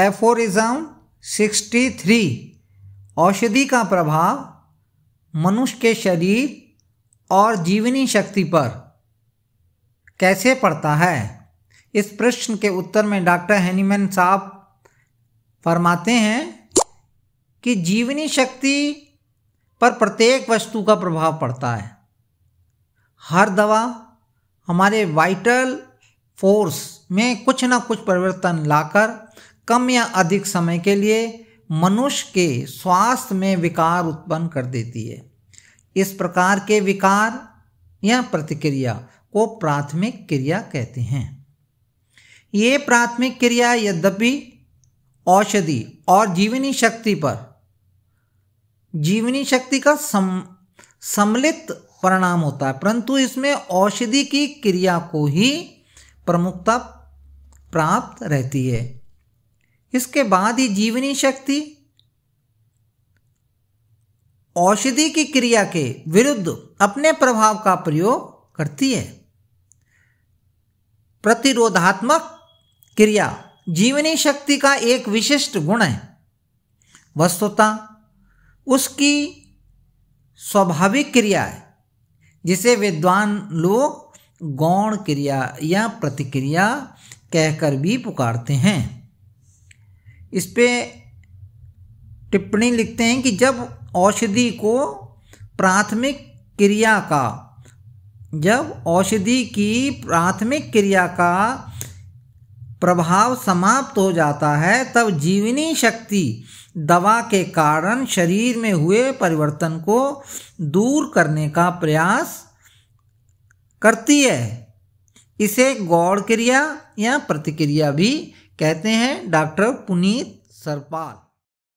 aphorism 63 औषधि का प्रभाव मनुष्य के शरीर और जीवनी शक्ति पर कैसे पड़ता है इस प्रश्न के उत्तर में डॉक्टर हैनीमैन साहब फरमाते हैं कि जीवनी शक्ति पर प्रत्येक वस्तु का प्रभाव पड़ता है हर दवा हमारे वाइटल फोर्स में कुछ ना कुछ परिवर्तन लाकर कम या अधिक समय के लिए मनुष्य के स्वास्थ्य में विकार उत्पन्न कर देती है इस प्रकार के विकार या प्रतिक्रिया को प्राथमिक क्रिया कहते हैं ये प्राथमिक क्रिया यद्यपि औषधि और जीवनी शक्ति पर जीवनी शक्ति का सम सम्मिलित परिणाम होता है परंतु इसमें औषधि की क्रिया को ही प्रमुखता प्राप्त रहती है इसके बाद ही जीवनी शक्ति औषधि की क्रिया के विरुद्ध अपने प्रभाव का प्रयोग करती है प्रतिरोधात्मक क्रिया जीवनी शक्ति का एक विशिष्ट गुण है वस्तुता उसकी स्वाभाविक क्रिया है जिसे विद्वान लोग गौण क्रिया या प्रतिक्रिया कहकर भी पुकारते हैं इस पर टिप्पणी लिखते हैं कि जब औषधि को प्राथमिक क्रिया का जब औषधि की प्राथमिक क्रिया का प्रभाव समाप्त हो जाता है तब जीवनी शक्ति दवा के कारण शरीर में हुए परिवर्तन को दूर करने का प्रयास करती है इसे गौड़ क्रिया या प्रतिक्रिया भी कहते हैं डॉक्टर पुनीत सरपाल